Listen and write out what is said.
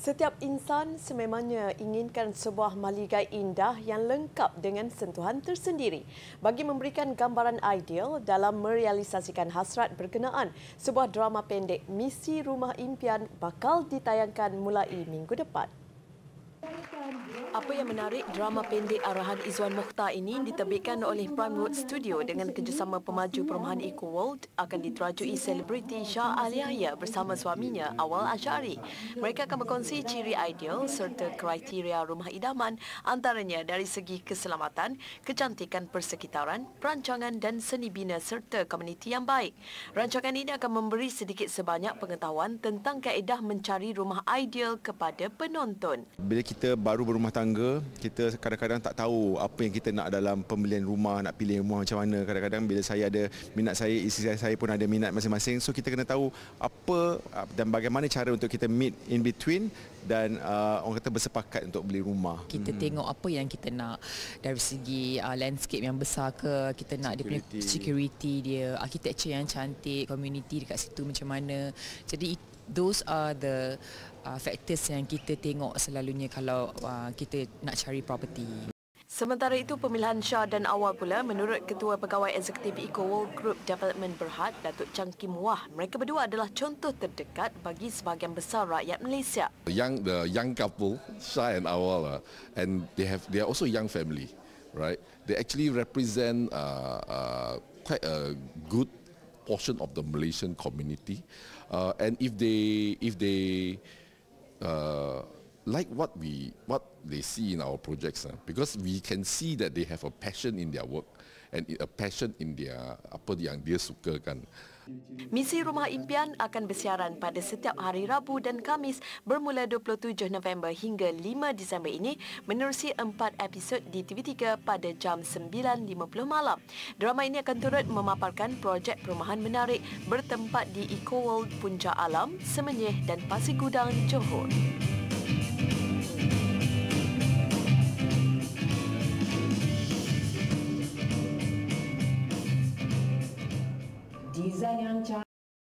Setiap insan sememangnya inginkan sebuah maliga indah yang lengkap dengan sentuhan tersendiri bagi memberikan gambaran ideal dalam merealisasikan hasrat berkenaan. Sebuah drama pendek Misi Rumah Impian bakal ditayangkan mulai minggu depan. Apa yang menarik drama pendek arahan Izwan Mukhtar ini diterbitkan oleh Prime Road Studio dengan kerjasama pemaju perumahan Eco World akan diterajui selebriti Shah Aliaya bersama suaminya Awal Ashari. Mereka akan berkongsi ciri ideal serta kriteria rumah idaman antaranya dari segi keselamatan, kecantikan persekitaran, perancangan dan seni bina serta komuniti yang baik. Rancangan ini akan memberi sedikit sebanyak pengetahuan tentang kaedah mencari rumah ideal kepada penonton. Bila kita baru baru berumah tangga, kita kadang-kadang tak tahu apa yang kita nak dalam pembelian rumah, nak pilih rumah macam mana. Kadang-kadang bila saya ada minat saya, isteri saya pun ada minat masing-masing. So kita kena tahu apa dan bagaimana cara untuk kita meet in between dan uh, orang kata bersepakat untuk beli rumah. Kita hmm. tengok apa yang kita nak dari segi uh, landscape yang besar ke kita nak security. dia punya security dia, architecture yang cantik, community dekat situ macam mana. Jadi those are the uh, factors yang kita tengok selalunya kalau uh, kita nak cari property. Sementara itu, pemilihan Shah dan Awal pula menurut Ketua Pegawai Eksekutif Eco World Group Development Berhad, Datuk Chang Kim Wah, mereka berdua adalah contoh terdekat bagi sebahagian besar rakyat Malaysia. The young, the young couple, Shah and Awal, uh, and they have they are also young family, right? They actually represent uh, uh, quite a good portion of the Malaysian community. Uh, and if they if they uh, like what we what they see in our projects uh, because we can see that they have a passion in their work and a passion in their apa yang dia suka kan Misi Rumah Impian akan bersiaran pada setiap hari Rabu dan Kamis bermula 27 November hingga 5 Disember ini menerusi 4 episod di TV3 pada jam 9.50 malam. Drama ini akan turut memaparkan projek perumahan menarik bertempat di Eco World Punca Alam, Semenyih dan Pasir Gudang, Johor. 在娘家。